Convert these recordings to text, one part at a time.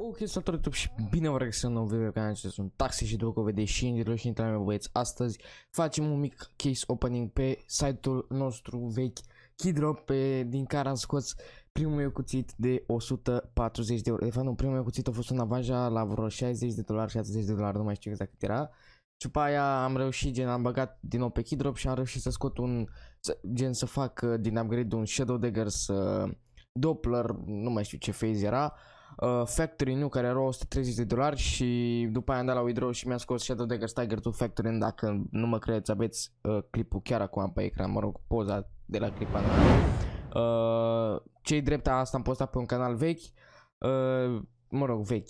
Ok, salutare YouTube și bine vă regăsesc în un video canal acesta sunt Taxi și după cum vedeți și Ingrilor și intrare băieți astăzi facem un mic case opening pe site-ul nostru vechi Kidrop pe, din care am scos primul meu cuțit de 140 de euro de fapt nu, primul meu cuțit a fost un avanja la vreo 60 de dolari, 70 de dolari, nu mai știu exact cât era și după aia am reușit, gen, am băgat din nou pe Kidrop și am reușit să scot un, gen, să fac uh, din upgrade un Shadow Daggers uh, Doppler, nu mai știu ce phase era uh, Factory New care era 130 de dolari și după aia am dat la withdraw și mi-a scos Shadow Dagger Tiger 2 Factory dacă nu mă credeți aveți uh, clipul chiar acum pe ecran, mă rog, poza de la clipa uh, cei drept asta am postat pe un canal vechi uh, mă rog, vechi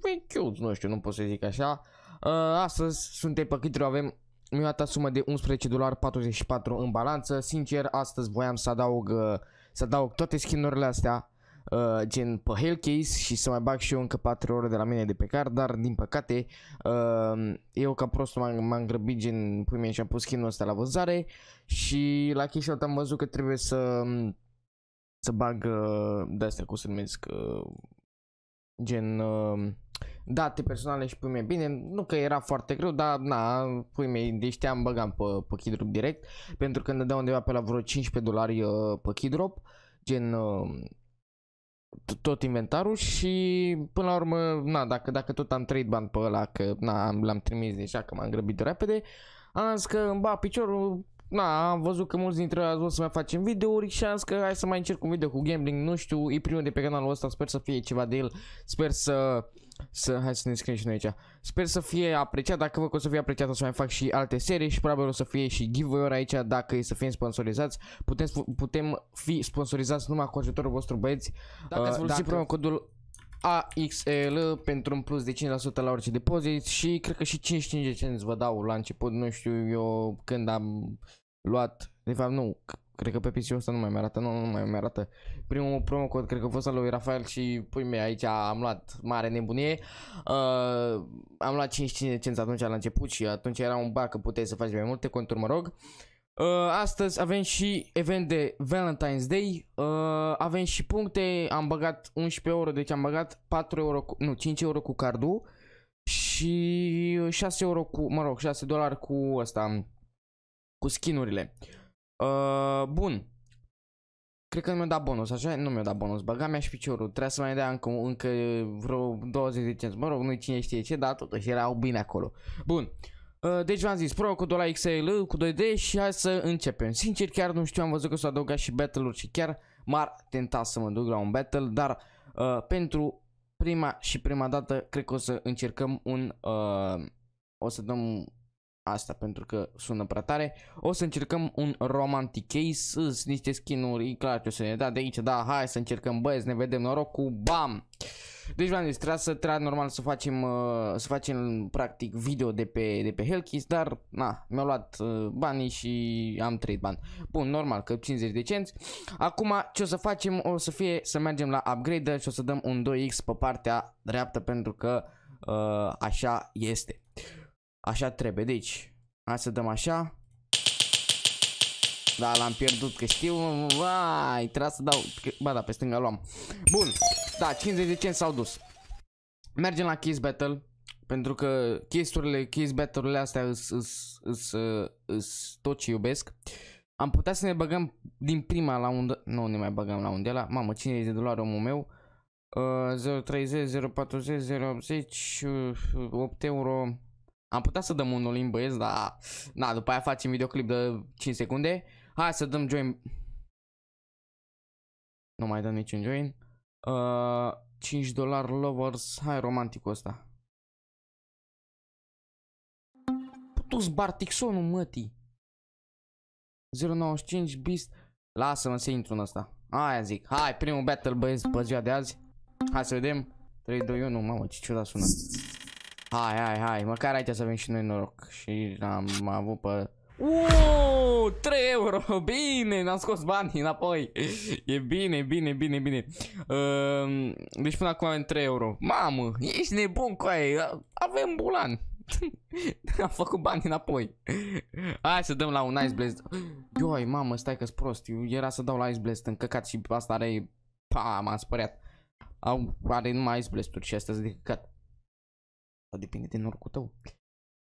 vechiuț, nu știu, nu pot să zic așa uh, astăzi suntem pe Clitru, avem mi-a dat sumă de 11 dolari 44 în balanță. Sincer, astăzi voiam să adaug, uh, să adaug toate skinurile astea uh, gen pe Hellcase și să mai bag și eu încă 4 ore de la mine de pe car, dar din păcate uh, eu ca prost m-am, grăbit gen pui și am pus skin ăsta la vânzare și la chestia am văzut că trebuie să să bag uh, de astea, cum se numesc, uh, gen uh, date personale și pui mei bine, nu că era foarte greu, dar na, pui mei, deci te-am băgam pe, pe Kidrop direct, pentru că ne dădea undeva pe la vreo 15 dolari uh, pe Kidrop, gen uh, tot inventarul și până la urmă, na, dacă, dacă tot am trăit bani pe ăla, că na, l-am trimis deja, că m-am grăbit repede, am zis că îmi ba piciorul, na, am văzut că mulți dintre ei au să mai facem videouri și am zis că hai să mai încerc un video cu gambling, nu știu, e primul de pe canalul ăsta, sper să fie ceva de el, sper să să, hai să ne scriem și noi aici. Sper să fie apreciat, dacă vă că o să fie apreciat o să mai fac și alte serii și probabil o să fie și giveaway-uri aici dacă e să fim sponsorizați. Putem, putem fi sponsorizați numai cu ajutorul vostru băieți. Dacă uh, ați folosit dacă... codul AXL pentru un plus de 5% la orice depozit și cred că și 55 de cenți vă dau la început, nu știu eu când am luat, de fapt nu, Cred că pe PC-ul ăsta nu mai mi-arată, nu, nu mai mi-arată. Primul promo code, cred că a fost al lui Rafael și pui mei aici am luat mare nebunie. Uh, am luat 55 de atunci la început și atunci era un bar că puteai să faci mai multe conturi, mă rog. Uh, astăzi avem și event de Valentine's Day, uh, avem și puncte, am băgat 11 euro, deci am băgat 4 euro, cu, nu, 5 euro cu cardul și 6 euro cu, mă rog, 6 dolari cu ăsta, cu skinurile. Uh, Uh, bun. Cred că nu mi-a dat bonus, așa? Nu mi-a dat bonus. Băga mi și piciorul. trebuie să mai dea încă, încă vreo 20 de cenți. Mă rog, nu cine știe ce, dar totuși erau bine acolo. Bun. Uh, deci v-am zis, pro cu 2 la XL, cu 2D și hai să începem. Sincer, chiar nu știu, am văzut că s-au adăugat și battle-uri și chiar m-ar tenta să mă duc la un battle, dar uh, pentru prima și prima dată cred că o să încercăm un... Uh, o să dăm asta pentru că sună prea tare. O să încercăm un romantic case, sunt niște skinuri, e clar ce o să ne da de aici, da, hai să încercăm băieți, ne vedem noroc cu BAM! Deci v-am zis, trebuie să trebuie normal să facem, uh, să facem practic video de pe, de pe Hellkiss, dar na, mi-au luat uh, banii și am trăit bani. Bun, normal, că 50 de cenți. Acum ce o să facem o să fie să mergem la upgrade și o să dăm un 2x pe partea dreaptă pentru că uh, așa este. Așa trebuie, deci Hai să dăm așa Da, l-am pierdut, că știu Vai, trebuie să dau Ba da, pe stânga luam Bun, da, 50 de cent s-au dus Mergem la Kiss Battle pentru că chesturile, Kiss battle-urile astea îs, îs, îs, îs, tot ce iubesc. Am putea să ne băgăm din prima la undă, nu ne mai băgăm la undela, mamă, 50 de dolari omul meu, uh, 0,30, 0,40, 0,80, uh, 8 euro, am putea să dăm unul în băieți, dar... Na, după aia facem videoclip de 5 secunde. Hai să dăm join... Nu mai dăm niciun join. Uh, 5 dolar lovers. Hai romanticul ăsta. Putu-ți Bartixonul, mătii. 095 Beast. Lasă-mă să intru în ăsta. Aia zic. Hai, primul battle, băieți, pe ziua de azi. Hai să vedem. 3, 2, 1. Mamă, ce ciudat sună. Hai, hai, hai, măcar aici să avem și noi noroc Și am avut pe... Uuuu, 3 euro, bine, n-am scos banii înapoi E bine, bine, bine, bine ehm, Deci până acum avem 3 euro Mamă, ești nebun cu aia, avem bulan Am făcut bani înapoi Hai să dăm la un Ice Blast Ioi, mamă, stai că-s prost era să dau la Ice Blast în căcat și asta are... Pa, m-am spăreat Au, are numai Ice Blast-uri și astea sunt de căcat depinde de norocul tău.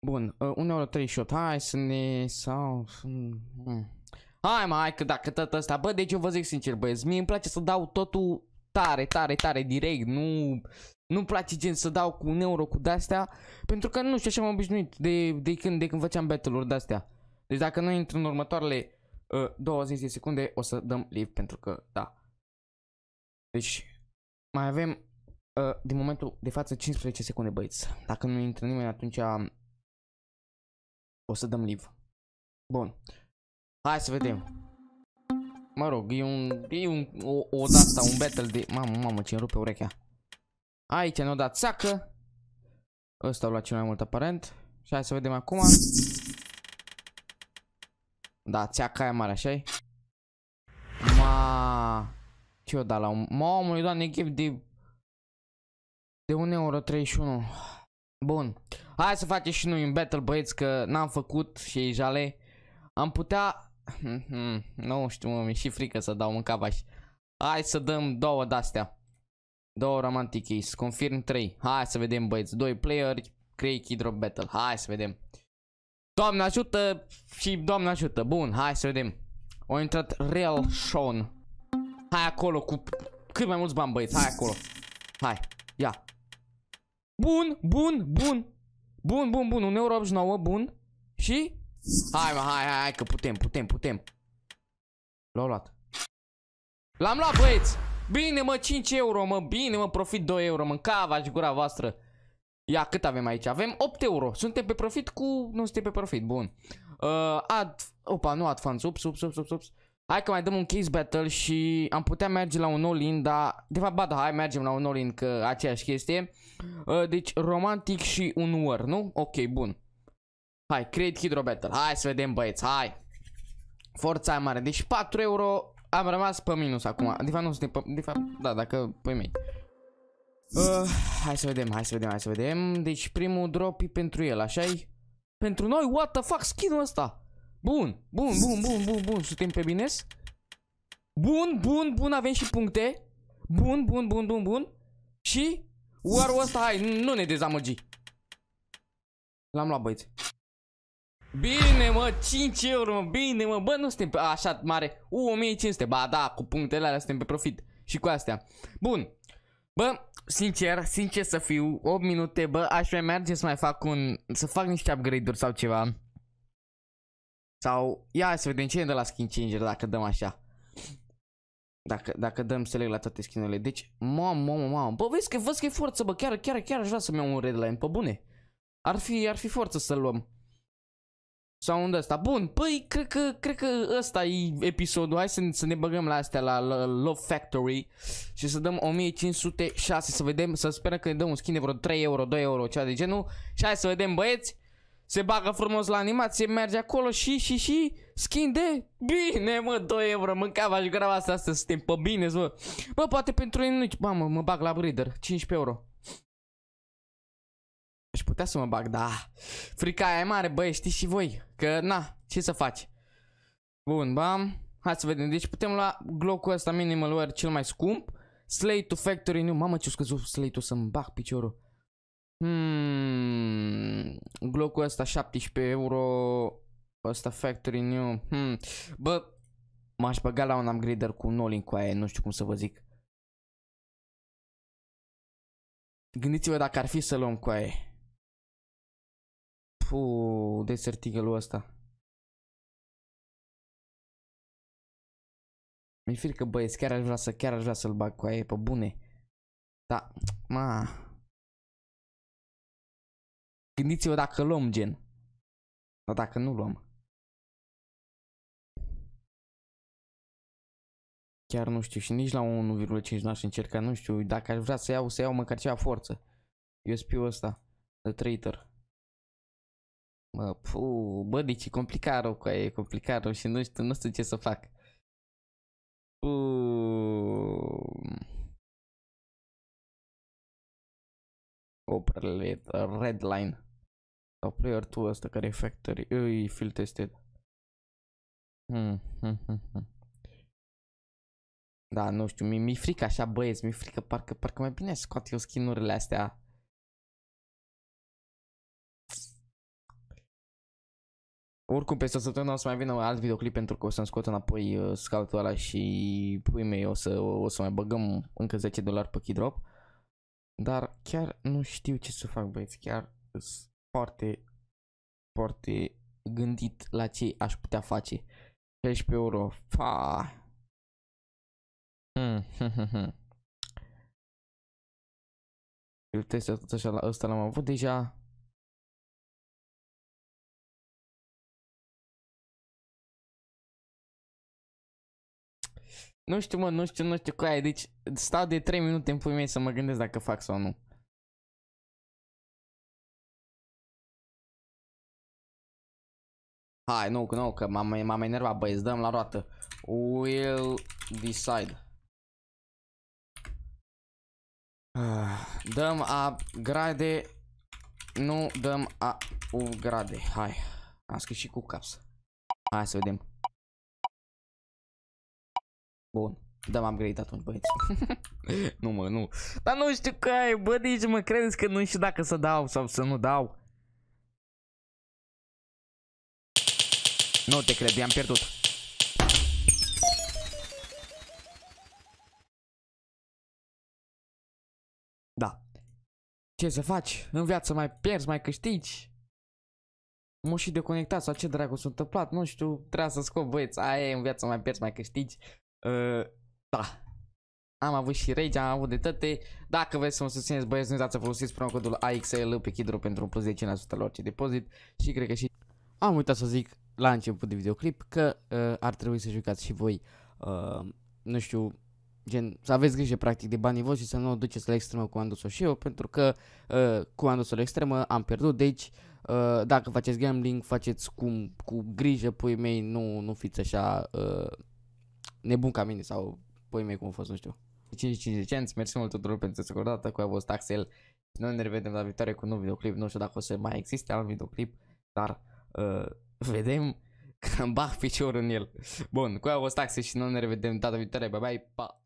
Bun, uh, uneori 3 shot. Hai să ne... sau... Hmm. Hai mai că dacă tot ăsta... Bă, deci eu vă zic sincer, băieți, mie îmi place să dau totul tare, tare, tare, direct. Nu... Nu-mi place gen să dau cu un euro cu de-astea Pentru că nu știu, așa m-am obișnuit de, de, când, de când făceam battle-uri de-astea Deci dacă noi intrăm în următoarele uh, 20 de secunde o să dăm live pentru că da Deci mai avem Ă, din momentul de față 15 secunde băieți. Dacă nu intră nimeni atunci o să dăm live. Bun. Hai să vedem. Mă rog, e un, e un, o, o data, un battle de... Mamă, mamă, ce rupe urechea. Aici ne-o dat sacă. Ăsta a luat cel mai mult aparent. Și hai să vedem acum. Da, țeaca aia mare, așa -i? Ma... Ce-o da la un... Mamă, i-o dat de de 1 euro 31. Bun. Hai să facem și noi un battle, băieți, că n-am făcut și e jale. Am putea... Mhm, nu știu, mă, mi-e și frică să dau un cap Hai să dăm două de-astea. Două romantic keys. Confirm 3. Hai să vedem, băieți. 2 playeri. Create key drop battle. Hai să vedem. Doamne ajută și doamne ajută. Bun, hai să vedem. O intrat Real Sean. Hai acolo cu cât mai mulți bani, băieți. Hai acolo. Hai. Ia. Bun, bun, bun. Bun, bun, bun. un euro 89, bun. Și? Hai, mă, hai, hai, hai, că putem, putem, putem. L-au luat. L-am luat, băieți! Bine, mă, 5 euro, mă, bine, mă, profit 2 euro, mă, cava și gura voastră. Ia, cât avem aici? Avem 8 euro. Suntem pe profit cu... Nu suntem pe profit, bun. Uh, ad... Opa, nu, advance. Ups, ups, ups, ups, ups. Hai că mai dăm un case battle și am putea merge la un all-in, dar de fapt, ba da, hai mergem la un all-in, că aceeași chestie. Uh, deci, romantic și un war, nu? Ok, bun. Hai, create hydro battle. Hai să vedem, băieți, hai. Forța e mare. Deci 4 euro am rămas pe minus acum. De fapt, nu suntem pe... De fapt, da, dacă... Păi mei. Uh, hai să vedem, hai să vedem, hai să vedem. Deci primul drop e pentru el, așa -i? Pentru noi, what the fuck, skin-ul ăsta? Bun, bun, bun, bun, bun, bun. Suntem pe bines? Bun, bun, bun, avem și puncte. Bun, bun, bun, bun, bun. Și Warul ăsta, hai, nu ne dezamăgi L-am luat băieți Bine mă, 5 euro mă, bine mă Bă, nu suntem pe așa mare U, 1500, ba da, cu punctele alea suntem pe profit Și cu astea Bun Bă, sincer, sincer să fiu 8 minute, bă, aș mai merge să mai fac un Să fac niște upgrade-uri sau ceva sau, ia să vedem ce e de la skin changer dacă dăm așa. Dacă, dacă dăm select la toate skinurile. Deci, mamă, mamă, mamă. Bă, vezi că, văd că e forță, bă, chiar, chiar, chiar aș vrea să-mi iau un redline, pe bune. Ar fi, ar fi forță să-l luăm. Sau unde ăsta. Bun, păi, cred că, cred că ăsta e episodul. Hai să, să ne băgăm la astea, la, la Love Factory și să dăm 1506, să vedem, să sperăm că ne dăm un skin de vreo 3 euro, 2 euro, cea de genul. Și hai să vedem, băieți, se bagă frumos la animație, merge acolo și, și, și, skin de Bine, mă, 2 euro, mâncava și grava asta, să suntem pe bine, mă. Bă, poate pentru inunici, mamă, mă bag la breeder, 15 euro. Aș putea să mă bag, da. Frica aia e mare, băi, știți și voi, că, na, ce să faci. Bun, bam, hai să vedem, deci putem lua glocul ăsta minimal wear cel mai scump. Slate to factory nu? mamă ce-o scăzut slate-ul să-mi bag piciorul. Hmm, Glocul ăsta 17 euro, ăsta factory new. Hmm. Bă, m-aș băga la un upgrader cu un all cu aia, nu știu cum să vă zic. Gândiți-vă dacă ar fi să luăm cu aia. Puuu, Desert eagle ăsta. Mi-e frică băieți, chiar aș vrea să, chiar aș vrea să-l bag cu aia, pe bune. Da, ma. Gândiți-vă dacă luăm gen. Dar dacă nu luăm. Chiar nu știu și nici la 1,5 n-aș încerca, nu știu, dacă aș vrea să iau, să iau măcar ceva forță. Eu spiu ăsta, de traitor. Mă, puu, bă, deci e complicat rău cu aia, e complicat rău și nu știu, nu știu ce să fac. Puu. Opera red line. Sau player 2 ăsta care e factory, e field tested. Hmm, hmm, hmm, da, nu știu, mi-e mi frică așa băieți, mi-e frică, parcă, parcă mai bine scot eu skin-urile astea. Oricum, peste o săptămână o să mai vină un alt videoclip pentru că o să-mi scot înapoi uh, scaltul ăla și pui mei o să, o să mai băgăm încă 10 dolari pe Keydrop. Dar chiar nu știu ce să fac, băieți, chiar foarte, foarte gândit la ce aș putea face. 16 euro. Fa. Îl hmm, hmm, hmm, Eu tot așa la ăsta l-am avut deja. Nu știu, mă, nu știu, nu știu, cu aia, deci stau de 3 minute în pui mei să mă gândesc dacă fac sau nu. Hai, nu, nu, că m-am enervat, băieți, dăm la roată. Will decide. Ah, dăm upgrade. Nu dăm upgrade. Hai. Am scris și cu caps. Hai să vedem. Bun. Dăm upgrade atunci, băieți. nu mă, nu. Dar nu știu că ai, bă, nici mă credeți că nu știu dacă să dau sau să nu dau. Nu te cred, i-am pierdut. Da. Ce să faci? În viață mai pierzi, mai câștigi? Mă și deconectat sau ce dracu s-a întâmplat? Nu știu, trebuie să scop băieți. Aia e, în viață mai pierzi, mai câștigi. Uh, da. Am avut și rage, am avut de tăte. Dacă vreți să mă susțineți băieți, nu uitați să folosiți codul AXL pe Kidro pentru un plus de 5% la orice depozit. Și cred că și... Am uitat să zic, la început de videoclip că uh, ar trebui să jucați și voi, uh, nu știu, gen, să aveți grijă practic de banii voștri și să nu o duceți la extremă cu Andusul și eu, pentru că uh, cu Andusul extremă am pierdut, deci uh, dacă faceți gambling, faceți cu, cu grijă, pui mei, nu, nu fiți așa uh, nebun ca mine sau pui mei cum a fost, nu știu. 55 de cenți, mersi mult tuturor pentru secundată, cu a fost Axel. Noi ne revedem la viitoare cu un nou videoclip, nu știu dacă o să mai existe alt videoclip, dar uh, vedem că îmi bag piciorul în el. Bun, cu aia o taxe și noi ne revedem data viitoare. Bye bye, pa!